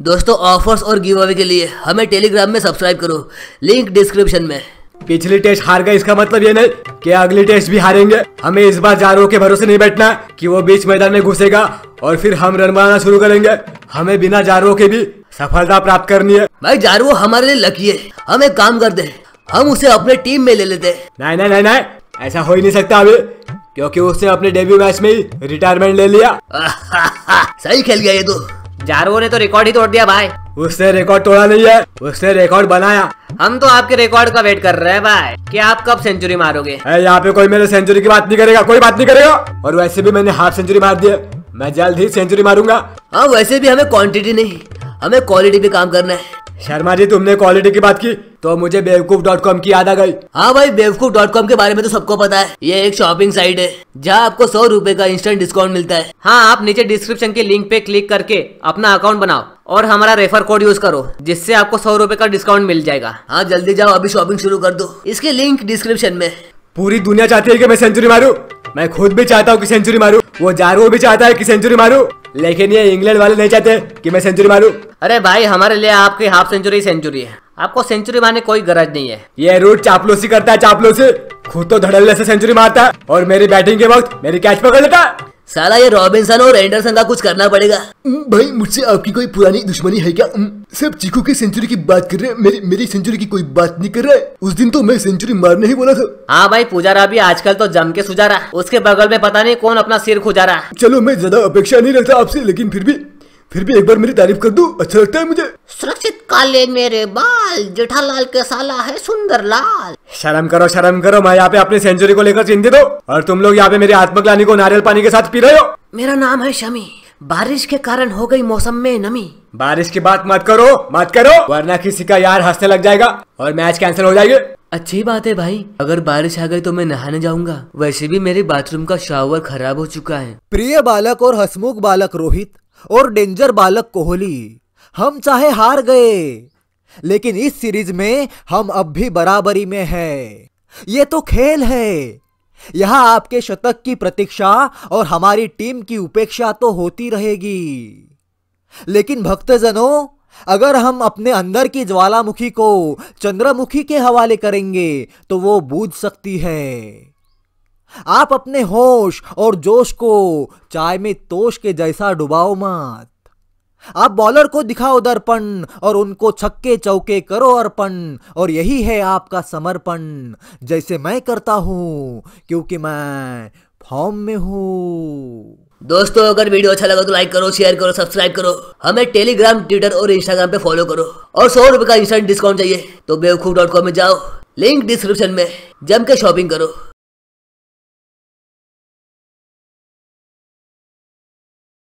दोस्तों ऑफर्स और give away के लिए हमें टेलीग्राम में सब्सक्राइब करो लिंक डिस्क्रिप्शन में पिछली टेस्ट हार गए इसका मतलब ये नहीं कि अगली टेस्ट भी हारेंगे हमें इस बार जारो के भरोसे नहीं बैठना कि वो बीच मैदान में घुसेगा और फिर हम रन बनाना शुरू करेंगे हमें बिना जारो के भी सफलता प्राप्त करनी है भाई जारो हमारे लिए लकी है हम एक काम करते हैं हम उसे अपने टीम में ले लेते नहीं नहीं नहीं नहीं ऐसा हो ही नहीं सकता अभी क्योंकि उसने अपने डेब्यू मैच में ही रिटायरमेंट ले लिया सही खेल गया ये तो जारो ने तो रिकॉर्ड ही तोड़ दिया भाई उसने रिकॉर्ड तोड़ा नहीं है उसने रिकॉर्ड बनाया हम तो आपके रिकॉर्ड का वेट कर रहे हैं भाई कि आप कब सेंचुरी मारोगे यहाँ पे कोई मेरे सेंचुरी की बात नहीं करेगा कोई बात नहीं करेगा और वैसे भी मैंने हाफ सेंचुरी मार दी है मैं जल्द ही सेंचुरी मारूंगा हाँ वैसे भी हमें क्वान्टिटी नहीं हमें क्वालिटी पे काम करना है शर्मा जी तुमने क्वालिटी की बात की तो मुझे बेवकूफ डॉट कॉम की याद आ गई हाँ भाई बेवकूफ डॉट कॉम के बारे में तो सबको पता है ये एक शॉपिंग साइट है जहाँ आपको सौ रूपए का इंस्टेंट डिस्काउंट मिलता है हाँ आप नीचे डिस्क्रिप्शन के लिंक पे क्लिक करके अपना अकाउंट बनाओ और हमारा रेफर कोड यूज करो जिससे आपको सौ रूपए का डिस्काउंट मिल जाएगा हाँ जल्दी जाओ अभी शॉपिंग शुरू कर दो इसके लिंक डिस्क्रिप्शन में पूरी दुनिया चाहती है की मैं सेंचुरी मारू मैं खुद भी चाहता हूँ की सेंचुरी मारू वो जारू भी चाहता है की सेंचुरी मारू लेकिन ये इंग्लैंड वाले नहीं चाहते कि मैं सेंचुरी मारू अरे भाई हमारे लिए आपकी हाफ सेंचुरी सेंचुरी है आपको सेंचुरी मारने कोई गरज नहीं है ये रूट चापलूसी करता है चापलूसी खुद तो धड़ल्ले से सेंचुरी मारता है और मेरी बैटिंग के वक्त मेरी कैच पकड़ लेता है साला ये रॉबिन्सन और एंडरसन का कुछ करना पड़ेगा भाई मुझसे आपकी कोई पुरानी दुश्मनी है क्या सब चीकू की सेंचुरी की बात कर रहे हैं मेरी मेरी सेंचुरी की कोई बात नहीं कर रहा है उस दिन तो मैं सेंचुरी मारने ही बोला था हाँ भाई पुजारा भी आजकल तो जम के रहा उसके बगल में पता नहीं कौन अपना सिर खुजा रहा चलो मैं ज्यादा अपेक्षा नहीं रखता आपसे लेकिन फिर भी फिर भी एक बार मेरी तारीफ कर दो अच्छा लगता है मुझे सुरक्षित काले मेरे बाल जेठालाल के साला है सुंदर लाल शर्म करो शर्म करो मैं यहाँ पे अपनी सेंचुरी को लेकर चिंतित हूँ और तुम लोग यहाँ पे मेरी आत्मग्लानी को नारियल पानी के साथ पी रहे हो मेरा नाम है शमी बारिश के कारण हो गई मौसम में नमी बारिश की बात मत करो मत करो वरना किसी का यार हंसने लग जाएगा और मैच कैंसिल हो जाएगी अच्छी बात है भाई अगर बारिश आ गई तो मैं नहाने जाऊंगा वैसे भी मेरे बाथरूम का शावर खराब हो चुका है प्रिय बालक और हसमुख बालक रोहित और डेंजर बालक कोहली हम चाहे हार गए लेकिन इस सीरीज में हम अब भी बराबरी में हैं ये तो खेल है यहां आपके शतक की प्रतीक्षा और हमारी टीम की उपेक्षा तो होती रहेगी लेकिन भक्तजनों अगर हम अपने अंदर की ज्वालामुखी को चंद्रमुखी के हवाले करेंगे तो वो बूझ सकती है आप अपने होश और जोश को चाय में तोश के जैसा डुबाओ मत आप बॉलर को दिखाओ दर्पण और उनको छक्के चौके करो अर्पण और यही है आपका समर्पण जैसे मैं करता हूँ क्योंकि मैं फॉर्म में हूँ दोस्तों अगर वीडियो अच्छा लगा तो लाइक करो शेयर करो सब्सक्राइब करो हमें टेलीग्राम ट्विटर और इंस्टाग्राम पे फॉलो करो और सौ रुपए का इंस्टेंट डिस्काउंट चाहिए तो बेवकूफ डॉट कॉम में जाओ लिंक डिस्क्रिप्शन में जम के शॉपिंग करो